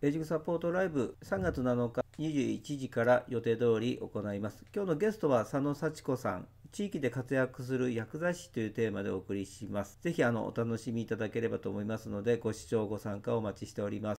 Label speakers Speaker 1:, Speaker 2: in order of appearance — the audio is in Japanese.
Speaker 1: エイジグサポートライブ3月7日21時から予定通り行います。今日のゲストは佐野幸子さん。地域で活躍する薬剤師というテーマでお送りします。ぜひあのお楽しみいただければと思いますので、ご視聴ご参加お待ちしております。